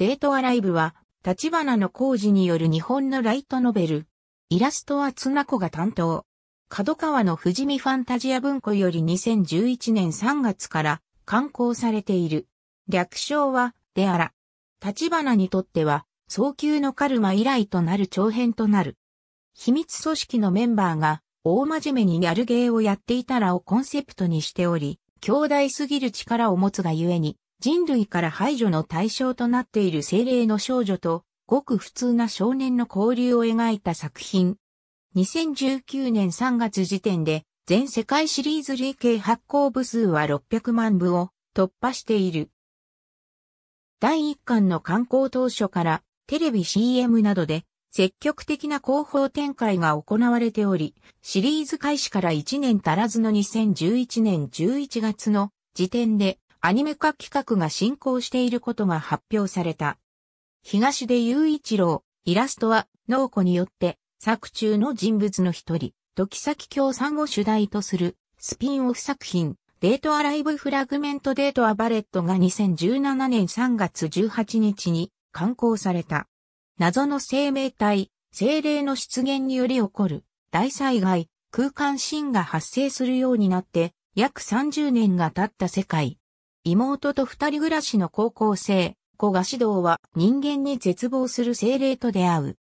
デートアライブは、立花の工事による日本のライトノベル。イラストは綱子が担当。角川の富士見ファンタジア文庫より2011年3月から刊行されている。略称は、であら。立花にとっては、早急のカルマ以来となる長編となる。秘密組織のメンバーが、大真面目にやる芸をやっていたらをコンセプトにしており、兄弟すぎる力を持つがゆえに、人類から排除の対象となっている精霊の少女と、ごく普通な少年の交流を描いた作品。2019年3月時点で、全世界シリーズ累計発行部数は600万部を突破している。第1巻の刊行当初からテレビ CM などで積極的な広報展開が行われており、シリーズ開始から1年足らずの2011年11月の時点でアニメ化企画が進行していることが発表された。東出雄一郎、イラストは、農子によって、作中の人物の一人、時崎京さんを主題とする、スピンオフ作品、デートアライブフラグメントデートアバレットが2017年3月18日に刊行された。謎の生命体、精霊の出現により起こる大災害、空間シーンが発生するようになって約30年が経った世界。妹と二人暮らしの高校生、子が指導は人間に絶望する精霊と出会う。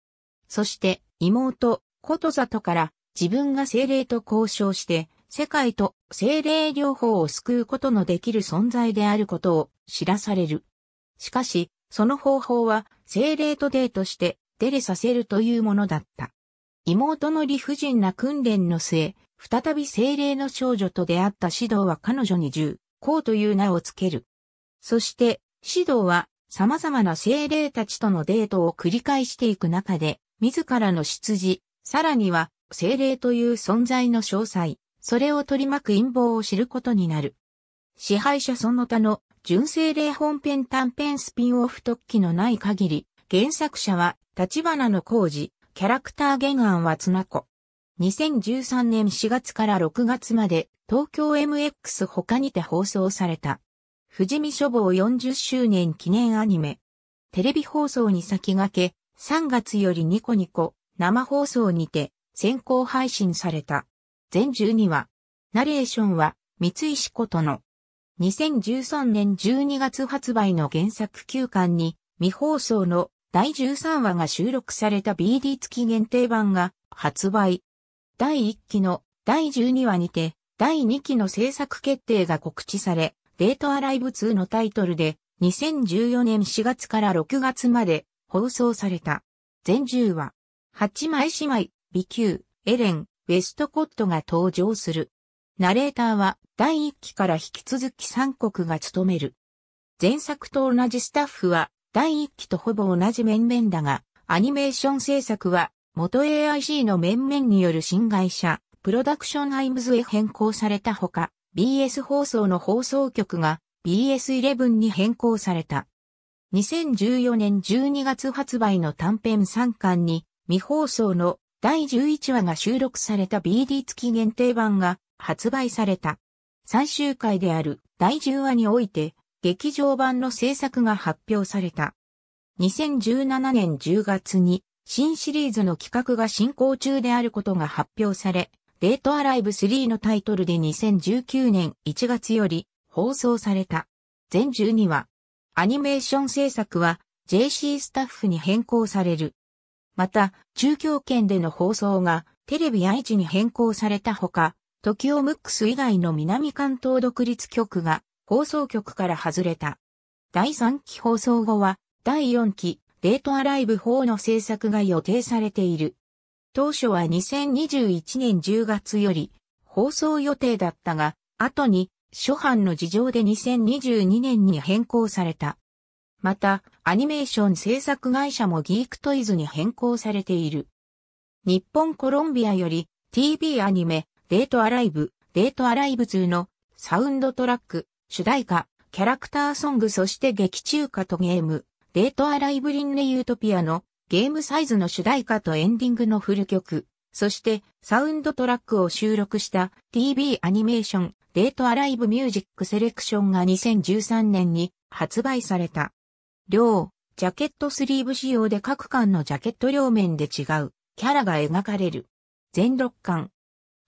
そして妹、こと里から自分が精霊と交渉して世界と精霊両方を救うことのできる存在であることを知らされる。しかし、その方法は精霊とデートしてデレさせるというものだった。妹の理不尽な訓練の末、再び精霊の少女と出会った指導は彼女に銃、うという名をつける。そして、指導は様々な精霊たちとのデートを繰り返していく中で、自らの出自、さらには精霊という存在の詳細、それを取り巻く陰謀を知ることになる。支配者その他の純正霊本編短編スピンオフ特記のない限り、原作者は立花の工事、キャラクター原案は綱子。2013年4月から6月まで東京 MX 他にて放送された。富士見書房40周年記念アニメ。テレビ放送に先駆け、3月よりニコニコ生放送にて先行配信された。全12話。ナレーションは三石ことの。2013年12月発売の原作休館に未放送の第13話が収録された BD 付き限定版が発売。第1期の第12話にて、第2期の制作決定が告知され、デートアライブ2のタイトルで、2014年4月から6月まで放送された。全10話。8枚姉妹、美球、エレン、ウェストコットが登場する。ナレーターは第1期から引き続き3国が務める。前作と同じスタッフは第1期とほぼ同じ面々だが、アニメーション制作は元 AIC の面々による新会社、プロダクションアイムズへ変更されたほか、BS 放送の放送局が BS11 に変更された。2014年12月発売の短編3巻に未放送の第11話が収録された BD 付き限定版が発売された。最終回である第10話において劇場版の制作が発表された。2017年10月に新シリーズの企画が進行中であることが発表され、デートアライブ3のタイトルで2019年1月より放送された。全12話。アニメーション制作は JC スタッフに変更される。また、中京圏での放送がテレビ愛知に変更されたほか、トキオムックス以外の南関東独立局が放送局から外れた。第3期放送後は第4期デートアライブ4の制作が予定されている。当初は2021年10月より放送予定だったが、後に初版の事情で2022年に変更された。また、アニメーション制作会社もギークトイズに変更されている。日本コロンビアより TV アニメ、デートアライブ、デートアライブ2のサウンドトラック、主題歌、キャラクターソングそして劇中歌とゲーム、デートアライブリンネユートピアのゲームサイズの主題歌とエンディングのフル曲、そしてサウンドトラックを収録した TV アニメーションデートアライブミュージックセレクションが2013年に発売された。両、ジャケットスリーブ仕様で各巻のジャケット両面で違うキャラが描かれる。全6巻。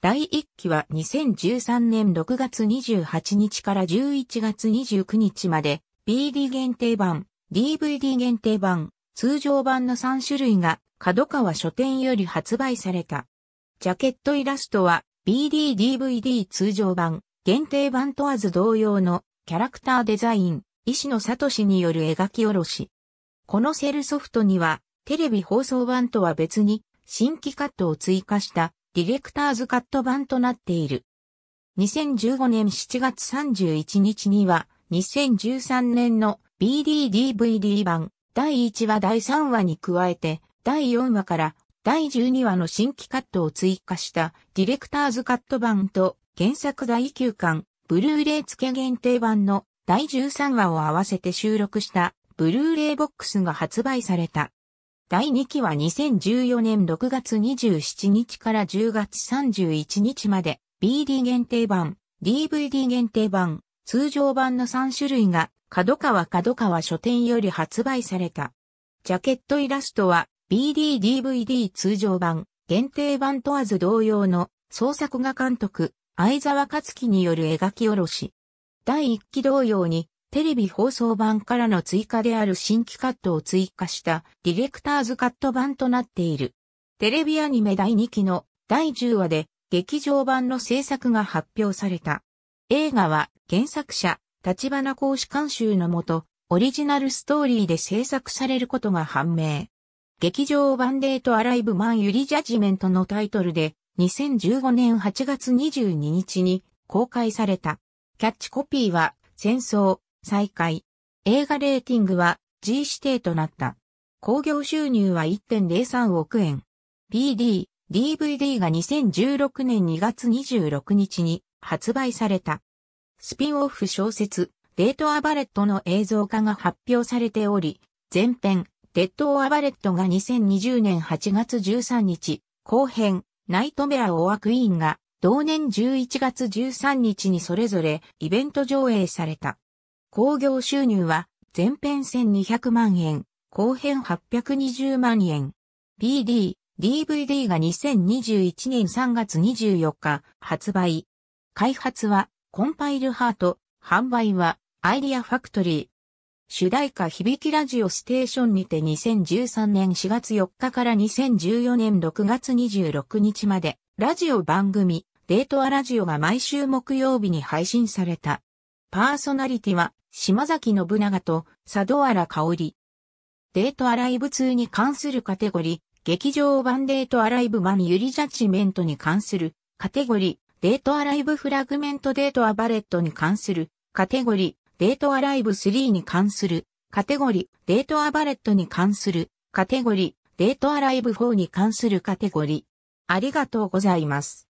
第1期は2013年6月28日から11月29日まで BD 限定版 DVD 限定版、通常版の3種類が角川書店より発売された。ジャケットイラストは BDDVD 通常版、限定版問わず同様のキャラクターデザイン、石野聡による描き下ろし。このセルソフトにはテレビ放送版とは別に新規カットを追加したディレクターズカット版となっている。2015年7月31日には2013年の BDDVD 版第1話第3話に加えて第4話から第12話の新規カットを追加したディレクターズカット版と原作第9巻ブルーレイ付け限定版の第13話を合わせて収録したブルーレイボックスが発売された。第2期は2014年6月27日から10月31日まで BD 限定版、DVD 限定版、通常版の3種類が角川角川書店より発売された。ジャケットイラストは BDDVD 通常版、限定版問わず同様の創作画監督、相沢克樹による描き下ろし。第1期同様にテレビ放送版からの追加である新規カットを追加したディレクターズカット版となっている。テレビアニメ第2期の第10話で劇場版の制作が発表された。映画は原作者立花講師監修のもと、オリジナルストーリーで制作されることが判明。劇場版デートアライブマンユリジャジメントのタイトルで2015年8月22日に公開された。キャッチコピーは戦争、再開。映画レーティングは G 指定となった。興行収入は1.03億円。PD、DVD が2016年2月26日に発売された。スピンオフ小説、デート・アバレットの映像化が発表されており、前編、デッド・オ・アバレットが2020年8月13日、後編、ナイトメア・オア・クイーンが同年11月13日にそれぞれイベント上映された。興行収入は前編1200万円、後編820万円。BD、DVD が2021年3月24日発売。開発はコンパイルハート、販売は、アイディアファクトリー。主題歌響きラジオステーションにて2013年4月4日から2014年6月26日まで、ラジオ番組、デートアラジオが毎週木曜日に配信された。パーソナリティは、島崎信長と佐渡原香織。デートアライブ2に関するカテゴリー、劇場版デートアライブマミユリジャッジメントに関するカテゴリデートアライブフラグメントデートアバレットに関するカテゴリー、デートアライブ3に関するカテゴリー、デートアバレットに関するカテゴリー、デートアライブ4に関するカテゴリー。ありがとうございます。